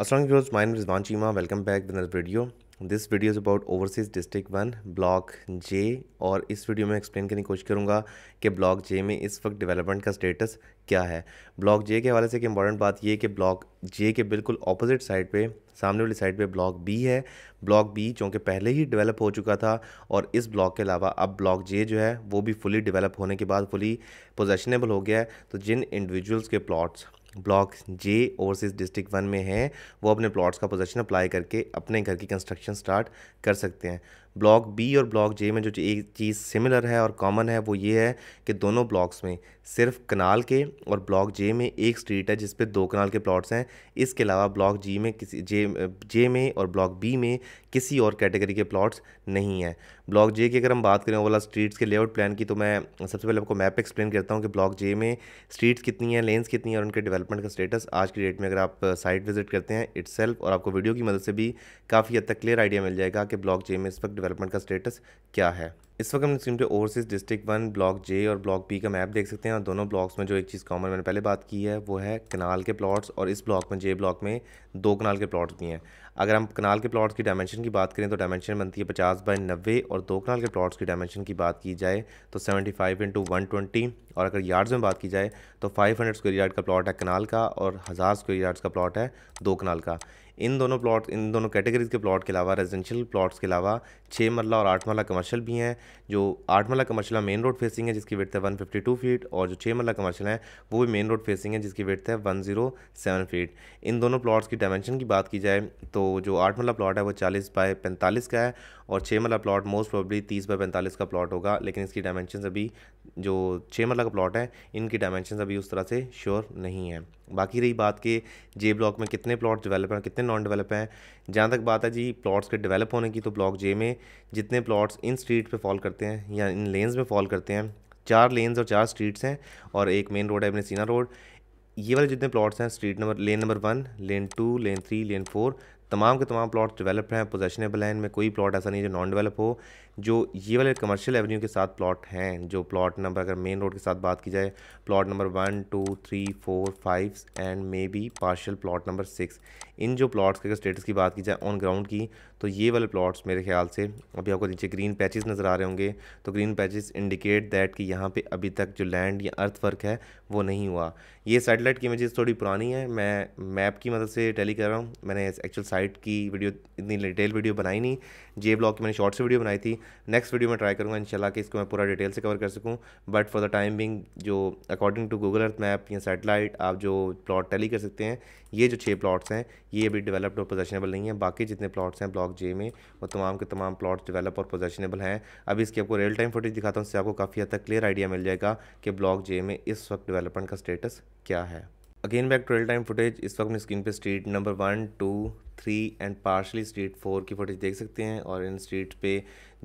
Aslam viewers, my name is Van Chima. Welcome this video is about overseas district one block J और इस video में explain करने की कोशिश करूँगा कि ब्लॉक जे में इस वक्त डेवलपमेंट का स्टेटस क्या है ब्लॉक जे के हवाले से एक इंपॉर्टेंट बात यह कि ब्लॉक जे के बिल्कुल अपोजिट साइड पे सामने वाली साइड पे ब्लॉक बी है ब्लॉक बी चूँकि पहले ही डेवलप हो चुका था और इस ब्लॉक के अलावा अब ब्लॉक जे जो है वो भी फुली डेवलप होने के बाद फुली पोजेशनेबल हो गया है तो जिन इंडिविजुअल्स के plots block J overseas district one में है वो अपने प्लॉट्स का पोजेशन अप्लाई करके अपने घर की कंस्ट्रक्शन स्टार्ट कर सकते हैं ब्लॉक बी और ब्लॉक जे में जो एक चीज़ सिमिलर है और कॉमन है वो ये है कि दोनों ब्लॉक्स में सिर्फ कनाल के और ब्लॉक जे में एक स्ट्रीट है जिस पर दो कनाल के प्लॉट्स हैं इसके अलावा ब्लॉक जी में किसी जे जे में और ब्लॉक बी में किसी और कैटेगरी के प्लॉट्स नहीं हैं ब्लॉक जे की अगर हम बात करें ओवरऑल स्ट्रीट्स के लेआउट प्लान की तो मैं सबसे पहले आपको मैप एक्सप्लेन करता हूँ कि ब्लॉक जे में स्ट्रीट्स कितनी हैं लेंस कितनी हैं और उनके डेवलपमेंट का स्टेटस आज की डेट में अगर आप साइट विजिट करते हैं इट्स और आपको वीडियो की मदद से भी काफ़ी हद तक क्लियर आइडिया मिल जाएगा कि ब्लॉक जे में इस वक्त डेवलपमेंट का स्टेटस क्या है इस वक्त हम स्क्रीन पे overseas district one block J और ब्लॉक बी का मैप देख सकते हैं और दोनों ब्लॉक्स में जो एक चीज़ कॉमन मैंने पहले बात की है वो है कनाल के प्लॉट्स और इस ब्लॉक में जे ब्लॉक में दो कनाल के प्लॉट्स भी हैं अगर हम कनाल के प्लॉट्स की डायमेंशन की बात करें तो डायमेंशन बनती है पचास बाई नब्बे और दो कनाल के प्लॉट्स की डायमेंशन की बात की जाए तो seventy five into one twenty और अगर यार्ड्स में बात की जाए तो फाइव हंड्रेड स्क्वेयर यार्ड का प्लॉट है कनाल का और हज़ार स्क्वेयर यार्ड्स का प्लॉट है दो कनाल का इन दोनों प्लॉट इन दोनों कैटेगरीज के प्लॉट के अलावा रेजिडेंशियल प्लॉट्स के अलावा छः मरला और आठ मरला कमर्शियल भी हैं जो आठ मल्ला कमर्शियल मेन रोड फेसिंग है जिसकी वेट है वन फिफ्टी टू फीट और जो छः मल्ला कमर्शियल है वो भी मेन रोड फेसिंग है जिसकी वेट है वन जीरो सेवन फीट इन दोनों प्लॉट्स की डायमेंशन की बात की जाए तो जो आठ मल्ला प्लॉट है वो चालीस बाय पैंतालीस का है और छः मल्ला प्लॉट मोस्ट प्रॉब्ली तीस बाय पैंतालीस का प्लॉट होगा लेकिन इसकी डायमेंशन अभी जो छः मल्ला का प्लॉट है इनकी डायमेंशन अभी उस तरह से श्योर नहीं है बाकी रही बात के जे ब्लॉक में कितने प्लॉट डेवलप हैं कितने नॉन डेवलप हैं जहाँ तक बात है जी प्लॉट्स के डेवलप होने की तो ब्लॉक जे में जितने प्लॉट्स इन स्ट्रीट पे फॉल करते हैं या इन लेन्स में फॉल करते हैं चार लेन्स और चार स्ट्रीट्स हैं और एक मेन रोड है अपने सीना रोड ये वाले जितने प्लॉट्स हैं street number lane number one lane two lane three lane four तमाम के तमाम प्लॉट डेवलप्ड हैं पोजेशनेबल हैं इनमें कोई प्लॉट ऐसा नहीं जो नॉन डेवलप हो जो ये वाले कमर्शियल एवेन्यू के साथ प्लॉट हैं जो प्लॉट नंबर अगर मेन रोड के साथ बात की जाए plot number one two three four five and maybe partial plot number six इन जो प्लॉट्स के अगर स्टेटस की बात की जाए ऑन ग्राउंड की तो ये वाले प्लॉट्स मेरे ख्याल से अभी आपको नीचे ग्रीन पैचेस नज़र आ रहे होंगे तो ग्रीन पैचेस इंडिकेट दैट कि यहाँ पे अभी तक जो लैंड या अर्थ वर्क है वो नहीं हुआ ये सैटेलाइट की इमेजेस थोड़ी पुरानी है मैं मैप की मदद से टेली कर रहा हूँ मैंने एक्चुअल डाइट की वीडियो इतनी डिटेल वीडियो बनाई नहीं जे ब्लॉग की मैंने शॉर्ट से वीडियो बनाई थी नेक्स्ट वीडियो में ट्राई करूँगा इंशाल्लाह कि इसको मैं पूरा डिटेल से कवर कर सकूँ but for the time being जो according to Google Earth map या सेटेलाइट आप जो प्लॉट टैली कर सकते हैं ये जो छः प्लॉट्स हैं ये अभी डेवलप्ड और पोजेशनेबल नहीं है बाकी जितने प्लॉट्स हैं ब्लॉक जे में वो तमाम के तमाम प्लॉट्स डेवलप और पोजेशनेबल हैं अब इसकी आपको रियल टाइम फुटेज दिखाता हूँ इससे आपको काफ़ी हद तक क्लियर आइडिया मिल जाएगा कि ब्लॉक जे में इस वक्त डेवलपमेंट का स्टेटस क्या है again back trail time footage इस वक्त मैं स्क्रीन पे street number one two three and partially street four की फुटेज देख सकते हैं और इन स्ट्रीट पे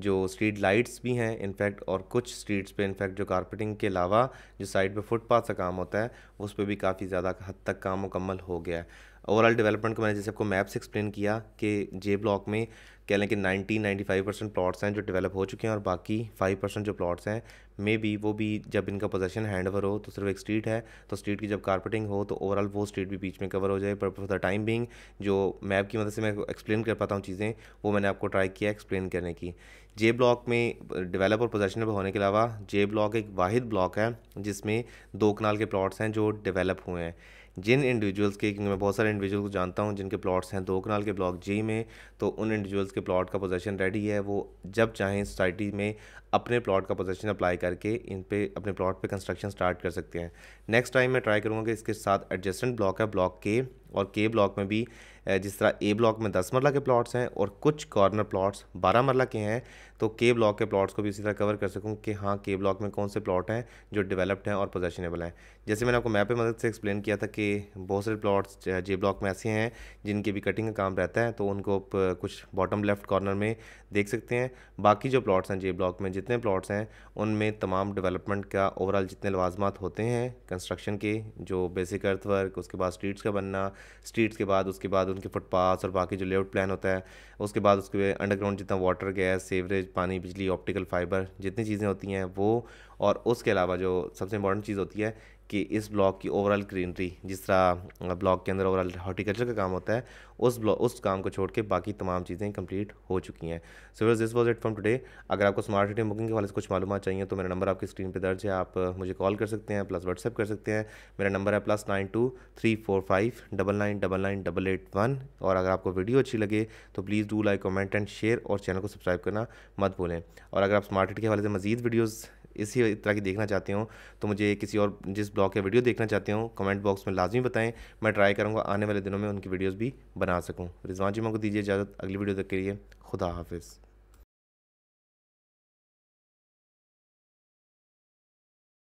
जो स्ट्रीट लाइट्स भी हैं इनफैक्ट और कुछ स्ट्रीट्स पे इनफैक्ट जो कारपेटिंग के अलावा जो साइड पे फुटपाथ का काम होता है उस पर भी काफ़ी ज़्यादा हद तक काम मुकम्मल हो गया है ओवरऑल डेवलपमेंट को मैंने जैसे आपको मैप से एक्सप्लेन किया कि जे ब्लॉक में कह लें कि ninety ninety five percent plots हैं जो डेवलप हो चुके हैं और बाकी फाइव परसेंट जो प्लाट्स हैं मे बी वो भी जब इनका पोजेशन हैंड ओवर हो तो सिर्फ एक स्ट्रीट है तो स्ट्रीट की जब कारपेटिंग हो तो ओवरऑल वो स्ट्रीट भी बीच में कवर हो जाए पर फॉर द टाइम बिंग जो मैप की मदद से मैं एक्सप्लेन कर पाता हूँ चीज़ें वो मैंने आपको ट्राई किया एक्सप्लेन करने की जे ब्लॉक में डेवलप और पोजेशन होने के अलावा जे ब्लॉक एक वाहिद ब्लॉक है जिसमें दो कनाल के प्लाट्स हैं जो डेवलप हुए हैं जिन इंडिविजुअल्स के क्योंकि मैं बहुत सारे इंडिविजुअल को जानता हूँ जिनके प्लॉट्स हैं दो कनाल के ब्लॉक जी में तो उन इंडिविजुअल्स के प्लॉट का पोजेसन रेडी है वो जब चाहें सोसाइटी में अपने प्लॉट का पोजेशन अप्लाई करके इन पर अपने प्लॉट पर कंस्ट्रक्शन स्टार्ट कर सकते हैं नेक्स्ट टाइम मैं ट्राई करूँगा कि इसके साथ एडजस्टेंट ब्लॉक है ब्लॉक के और के ब्लॉक में भी जिस तरह ए ब्लॉक में दस मरला के प्लॉट्स हैं और कुछ कॉर्नर प्लॉट्स बारह मरला के हैं तो के ब्लॉक के प्लॉट्स को भी इसी तरह कवर कर सकूँ कि हाँ के ब्लॉक में कौन से प्लॉट हैं जो डेवलप्ड हैं और पोजेशनेबल हैं जैसे मैंने आपको मैप की मदद से एक्सप्लेन किया था कि बहुत सारे प्लॉट्स जे ब्लॉक में ऐसे हैं जिनके भी कटिंग का काम रहता है तो उनको कुछ बॉटम लेफ्ट कॉर्नर में देख सकते हैं बाकी जो प्लॉट्स हैं जे ब्लॉक में जितने प्लॉट्स हैं उनमें तमाम डेवलपमेंट का ओवरऑल जितने लवाजमात होते हैं कंस्ट्रक्शन के जो बेसिक अर्थवर्क उसके बाद स्ट्रीट्स का बनना स्ट्रीट्स के बाद उसके बाद उनके फुटपाथ और बाकी जो लेआउट प्लान होता है उसके बाद उसके अंडरग्राउंड जितना वाटर गैस सेवरेज पानी बिजली ऑप्टिकल फाइबर जितनी चीज़ें होती हैं वो और उसके अलावा जो सबसे इंपॉर्टेंट चीज़ होती है कि इस ब्लॉक की ओवरऑल ग्रीनरी जिस तरह ब्लॉक के अंदर ओवरऑल हॉर्टिकल्चर का काम होता है उस ब्लॉक उस काम को छोड़ के बाकी तमाम चीज़ें कंप्लीट हो चुकी हैं so this was it from today अगर आपको स्मार्ट सिटी बुकिंग के वाले से कुछ मालूम चाहिए तो मेरा नंबर आपकी स्क्रीन पर दर्ज है आप मुझे कॉल कर सकते हैं प्लस व्हाट्सअप कर सकते हैं मेरा नंबर है plus nine two three four five double nine double nine double eight one और अगर आपको वीडियो अच्छी लगे तो please do like comment and share और चैनल को सब्सक्राइब करना मत भूलें और अगर आप स्मार्ट सिटी के हवाले से मजीद वीडियोज़ इसी तरह की देखना चाहते हो तो मुझे किसी और जिस ब्लॉग या वीडियो देखना चाहते हो कमेंट बॉक्स में लाजमी बताएं मैं ट्राई करूँगा आने वाले दिनों में उनकी वीडियोज़ भी बना सकूँ रिजवान जी को दीजिए इजाज़त अगली वीडियो तक के लिए खुदा हाफिज़